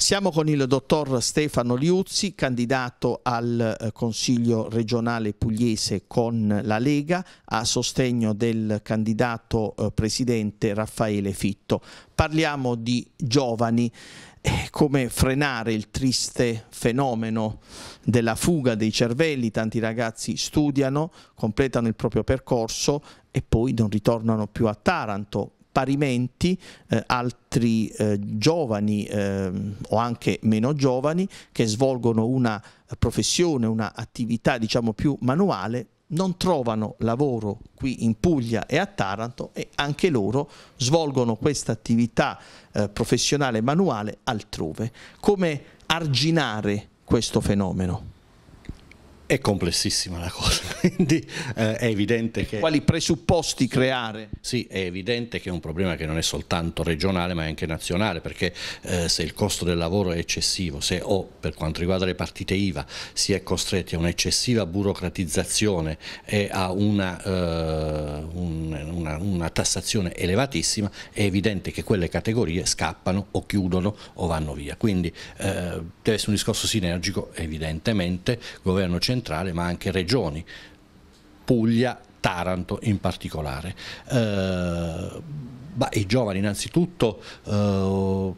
Siamo con il dottor Stefano Liuzzi, candidato al eh, Consiglio regionale pugliese con la Lega, a sostegno del candidato eh, presidente Raffaele Fitto. Parliamo di giovani, come frenare il triste fenomeno della fuga dei cervelli. Tanti ragazzi studiano, completano il proprio percorso e poi non ritornano più a Taranto parimenti eh, altri eh, giovani eh, o anche meno giovani che svolgono una professione, un'attività diciamo più manuale, non trovano lavoro qui in Puglia e a Taranto e anche loro svolgono questa attività eh, professionale manuale altrove. Come arginare questo fenomeno? È complessissima la cosa quindi eh, è evidente che... Quali presupposti creare? Sì, è evidente che è un problema che non è soltanto regionale ma è anche nazionale, perché eh, se il costo del lavoro è eccessivo, se o per quanto riguarda le partite IVA si è costretti a un'eccessiva burocratizzazione e a una, eh, un, una, una tassazione elevatissima, è evidente che quelle categorie scappano o chiudono o vanno via. Quindi eh, deve essere un discorso sinergico evidentemente, governo centrale ma anche regioni, Puglia, Taranto in particolare. Eh, bah, I giovani innanzitutto eh,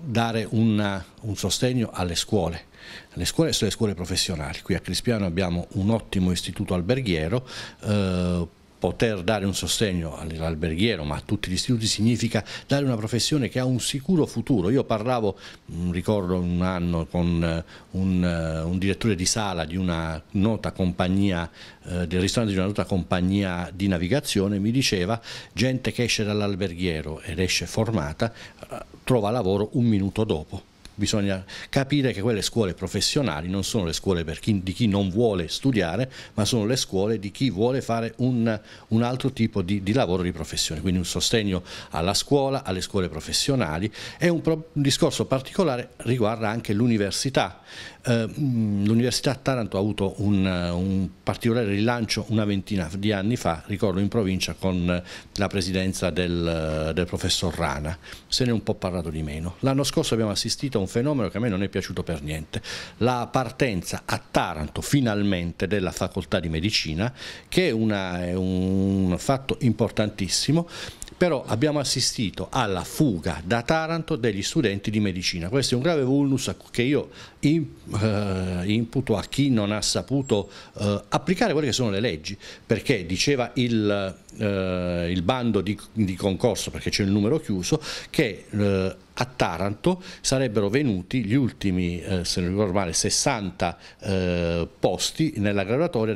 dare una, un sostegno alle scuole, le scuole sono le scuole professionali, qui a Crispiano abbiamo un ottimo istituto alberghiero eh, poter dare un sostegno all'alberghiero ma a tutti gli istituti significa dare una professione che ha un sicuro futuro. Io parlavo, mm, ricordo un anno, con eh, un, eh, un direttore di sala di una nota compagnia, eh, del ristorante di una nota compagnia di navigazione, mi diceva gente che esce dall'alberghiero ed esce formata eh, trova lavoro un minuto dopo bisogna capire che quelle scuole professionali non sono le scuole chi, di chi non vuole studiare, ma sono le scuole di chi vuole fare un, un altro tipo di, di, lavoro di professione, quindi un sostegno alla scuola, alle scuole professionali e un, pro, un discorso particolare riguarda anche l'università. Eh, mm, l'Università Taranto ha avuto un, eh, un, particolare rilancio una ventina di anni fa, ricordo in provincia, con eh, la presidenza del, del professor Rana, se ne è un po' parlato di meno. L'anno scorso abbiamo assistito a un fenomeno che a me non è piaciuto per niente, la partenza a Taranto finalmente della facoltà di medicina, che è, una, è un fatto importantissimo, però abbiamo assistito alla fuga da Taranto degli studenti di medicina. Questo è un grave vulnus che io eh, imputo a chi non ha saputo eh, applicare quelle che sono le leggi, perché diceva il, eh, il bando di, di, concorso, perché c'è il numero chiuso, che eh, a Taranto sarebbero venuti gli ultimi, eh, se non ricordo male, 60 eh, posti nella graduatoria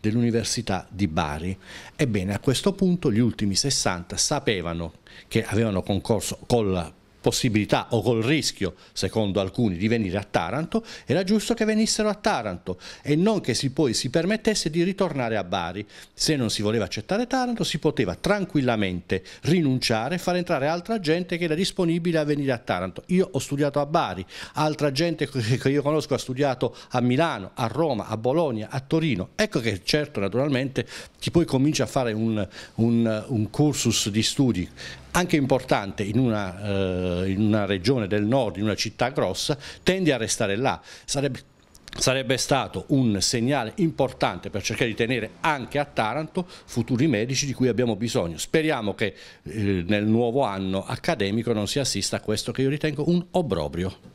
dell'Università dell di Bari. Ebbene, a questo punto gli ultimi 60 sapevano che avevano concorso con la possibilità o col rischio, secondo alcuni, di venire a Taranto, era giusto che venissero a Taranto e non che si poi si permettesse di ritornare a Bari. Se non si voleva accettare Taranto si poteva tranquillamente rinunciare e far entrare altra gente che era disponibile a venire a Taranto. Io ho studiato a Bari, altra gente che io conosco ha studiato a Milano, a Roma, a Bologna, a Torino. Ecco che certo naturalmente chi poi comincia a fare un, un, un cursus di studi anche importante in una eh, eh, in una regione del nord, in una città grossa, tende a restare là. Sarebbe sarebbe stato un segnale importante per cercare di tenere anche a Taranto futuri medici di cui abbiamo bisogno. Speriamo che eh, nel nuovo anno accademico non si assista a questo che io ritengo un obbrobrio.